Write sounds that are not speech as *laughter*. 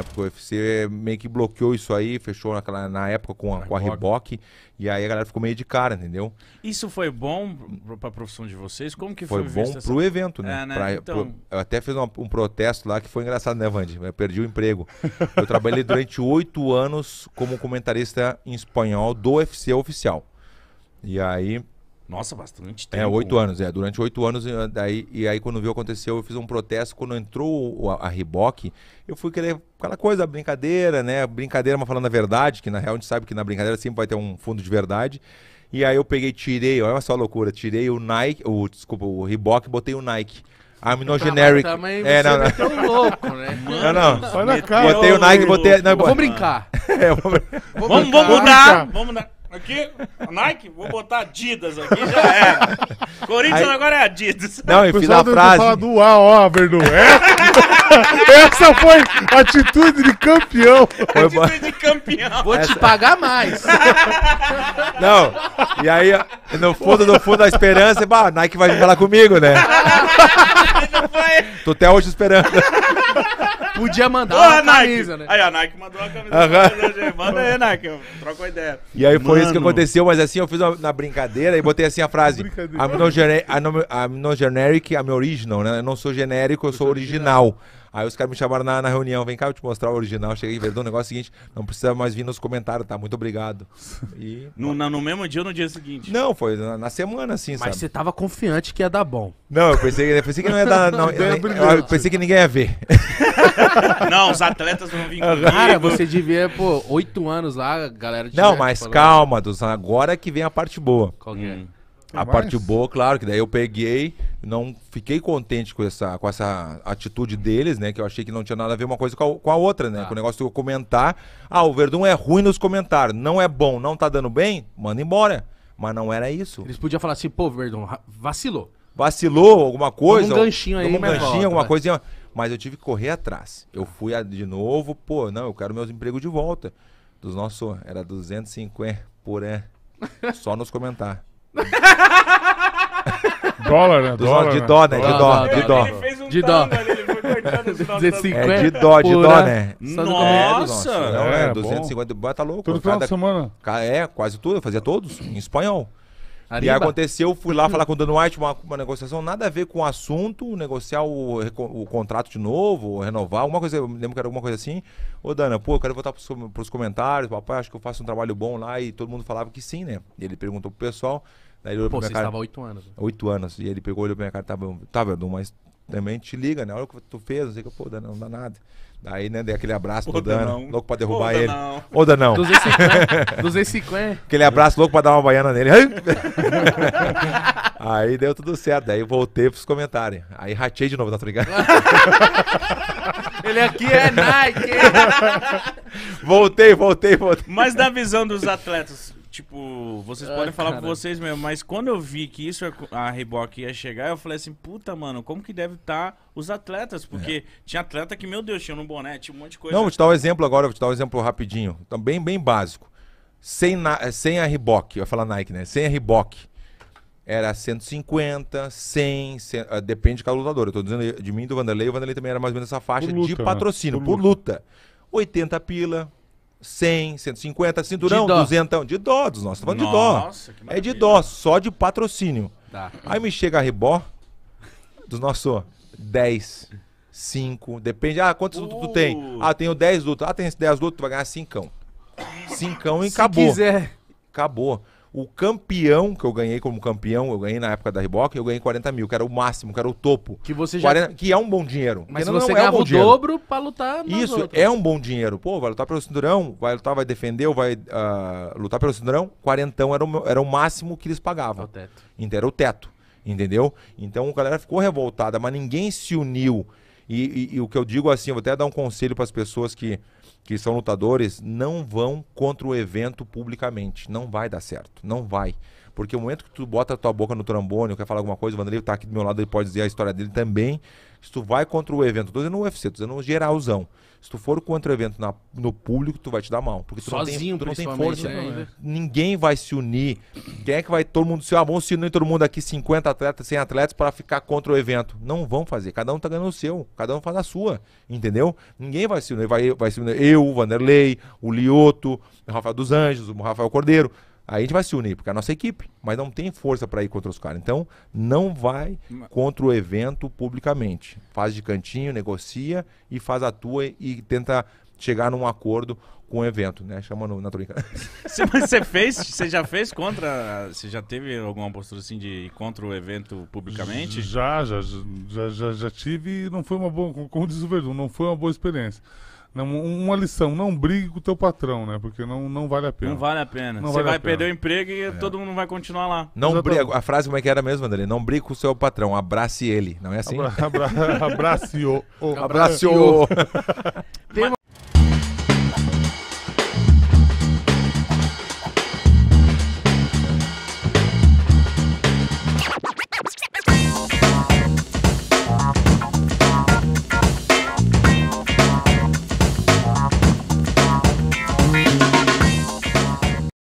É, porque o UFC meio que bloqueou isso aí, fechou naquela, na época com a, com a Reebok. E aí a galera ficou meio de cara, entendeu? Isso foi bom para a profissão de vocês? Como que foi? Foi bom essa... o evento, né? É, né? Pra, então... pro, eu até fiz uma, um protesto lá que foi engraçado, né, Vandi? Eu perdi o emprego. Eu trabalhei durante *laughs* oito anos como comentarista em espanhol do UFC oficial. E aí nossa, bastante é, tempo. É, oito anos, é. Durante oito anos, daí, e aí quando viu aconteceu, eu fiz um protesto. Quando entrou a, a eu fui querer aquela coisa, brincadeira, né? Brincadeira, mas falando a verdade, que na real a gente sabe que na brincadeira sempre vai ter um fundo de verdade. E aí eu peguei, tirei, olha só a loucura, tirei o Nike, o, desculpa, o Reebok e botei o Nike. I'm generic. é, não, não. É tão louco, né? Mano, não, não. na cara. Botei o Nike, botei. Não, *laughs* é, vou brincar. é, vou... Vamos, vamos mudar. Vamos mudar. Aqui, Nike, vou botar Adidas aqui, já era. *laughs* Corinthians Aí- agora é Adidas. Não, eu fiz a frase. do A, ó, Verdu. Essa, é? *laughs* essa foi atitude de campeão. Foi bo- de campeão. Vou te pagar mais. *laughs* Não, e aí, no fundo, no fundo a esperança, é, bah, Nike vai vir falar comigo, né? Foi- Tô até hoje esperando. Podia mandar Porra, uma Nike. camisa, né? Aí a Nike mandou uma camisa. Uhum. Manda aí, Nike, Troca uma ideia. E aí foi isso que aconteceu, mas assim, eu fiz uma, na brincadeira e botei assim a frase: I'm not, I'm a generic, I'm original, né? Eu não sou genérico, eu sou original. Aí os caras me chamaram na, na reunião, vem cá, eu te mostrar o original. Cheguei, verdão, o negócio seguinte, não precisa mais vir nos comentários, tá? Muito obrigado. E... No, na, no mesmo dia ou no dia seguinte? Não, foi na, na semana, assim, Mas você tava confiante que ia dar bom. Não, eu pensei, eu pensei que não ia dar... Não, *laughs* eu, eu, eu pensei que ninguém ia ver. *laughs* não, os atletas vão vir comigo. Cara, você devia, pô, oito anos lá, galera... Não, mas falando. calma, dos, agora que vem a parte boa. Qual que é? Hum. A é parte boa, claro, que daí eu peguei não fiquei contente com essa, com essa atitude deles, né? Que eu achei que não tinha nada a ver uma coisa com a, com a outra, né? Ah. Com o negócio de eu comentar. Ah, o Verdun é ruim nos comentários, não é bom, não tá dando bem, manda embora. Mas não era isso. Eles podiam falar assim, pô, Verdun, vacilou. Vacilou alguma coisa? Toma um ganchinho aí, Um ganchinho, volta, alguma coisa. Mas eu tive que correr atrás. Eu fui de novo, pô, não, eu quero meus empregos de volta. Dos nossos, era 250 por é. Só nos comentar. *laughs* Dólar, né? Né? né? Dólar, de dó, né? De dó, de dó. Ele fez um de dó. É de dó, de dó, né? Nossa! É, Não, é, 250 é, bota louco. Todo final de semana. É, quase tudo, fazia todos, em espanhol. E aconteceu, fui lá uhum. falar com o Dan White, uma, uma negociação, nada a ver com o assunto, negociar o, o contrato de novo, renovar, alguma coisa, lembro que era alguma coisa assim. Ô, Dana, pô, eu quero voltar pros, pros comentários, papai, acho que eu faço um trabalho bom lá, e todo mundo falava que sim, né? E ele perguntou pro pessoal. Daí ele olhou pô, pra minha você cara, estava há oito anos. Né? Oito anos. E ele pegou, olhou pra minha cara, estava, tá mas também te liga, né? Olha o que tu fez, não sei o que, pô, Danão, não dá nada. Daí, né, dei aquele abraço pro Dan louco pra derrubar ele. Danão. Ô, Danão. 250. 250. Aquele abraço louco pra dar uma baiana nele. Aí deu tudo certo. Daí voltei pros comentários. Aí ratei de novo, tá ligado? ele aqui é Nike. voltei, voltei, voltei. Mas na visão dos atletas, tipo, vocês Ai, ah, podem falar cara. vocês mesmo, mas quando eu vi que isso, a Reebok ia chegar, eu falei assim, puta, mano, como que deve estar tá os atletas? Porque é. tinha atleta que, meu Deus, tinha no boné, tinha um monte de coisa. Não, vou te dar um exemplo agora, vou te dar um exemplo rapidinho, também então, bem básico. Sem, na, sem a Reebok, eu ia falar Nike, né? Sem a Reebok, era 150, 100, 100 uh, depende de cada lutador. Eu tô dizendo de mim do Vanderlei, o Vanderlei também era mais ou menos essa faixa luta, de né? patrocínio, né? por, por luta. luta. 80 pila, 100, 150, cinturão, de 200 de dó, dos nossos, tá falando de dó. que é de dó, só de patrocínio. Tá. Aí me chega a Rebó, dos nossos 10, 5, depende, ah, quantos uh. lutos tu tem? Uh. Ah, tenho 10 lutos. Ah, tem 10 lutos, tu vai ganhar 5. cão. 5 é, cão e Se acabou. Quiser. Acabou. O campeão que eu ganhei como campeão, eu ganhei na época da Reboque eu ganhei 40 mil, que era o máximo, que era o topo. Que você já. 40, que é um bom dinheiro. Mas não, você não é um o dobro pra lutar Isso, outras. é um bom dinheiro. Pô, vai lutar pelo cinturão, vai lutar, vai defender, ou vai uh, lutar pelo cinturão. 40 era o, era o máximo que eles pagavam. Era é o teto. Então, era o teto. Entendeu? Então a galera ficou revoltada, mas ninguém se uniu. E, e, e, o que eu digo assim, eu vou até dar um conselho para as pessoas que que são lutadores, não vão contra o evento publicamente. Não vai dar certo. Não vai. Porque o momento que tu bota a tua boca no trombone, quer falar alguma coisa, o Vanderlei tá aqui do meu lado, ele pode dizer a história dele também. Se tu vai contra o evento, tô dizendo no UFC, tô dizendo no geralzão. Se tu for contra o evento na, no público, tu vai te dar mal. Porque tu Sozinho, não tem, tu não tem força. Né? É. Ninguém vai se unir. Quem é que vai todo mundo se ah, vamos se unir todo mundo aqui, 50 atletas, 100 atletas, para ficar contra o evento? Não vão fazer. Cada um tá ganhando o seu. Cada um faz a sua. Entendeu? Ninguém vai se unir. Vai, vai se unir. Eu, eu, o Vanderlei, o Lioto, o Rafael dos Anjos, o Rafael Cordeiro. Aí a gente vai se unir, porque é a nossa equipe, mas não tem força para ir contra os caras. Então, não vai contra o evento publicamente. Faz de cantinho, negocia e faz a tua e, tenta chegar num acordo com o evento, né? Chamando na trinca. Você *laughs* fez, você já fez contra, você já teve alguma postura assim de contra o evento publicamente? Já, já, já, já, já tive, não foi uma boa, como diz o Verdun, não foi uma boa experiência. Não, uma lição, não brigue com o teu patrão, né? Porque não, não vale a pena. Não vale a pena. Não Você vale vai perder o emprego e é. todo mundo vai continuar lá. Não briga. A frase como é que era mesmo, André? Não brigue com o seu patrão, abrace ele. Não é assim? Abra, abra, *laughs* abrace-o. Abrace-o. Abrace *laughs*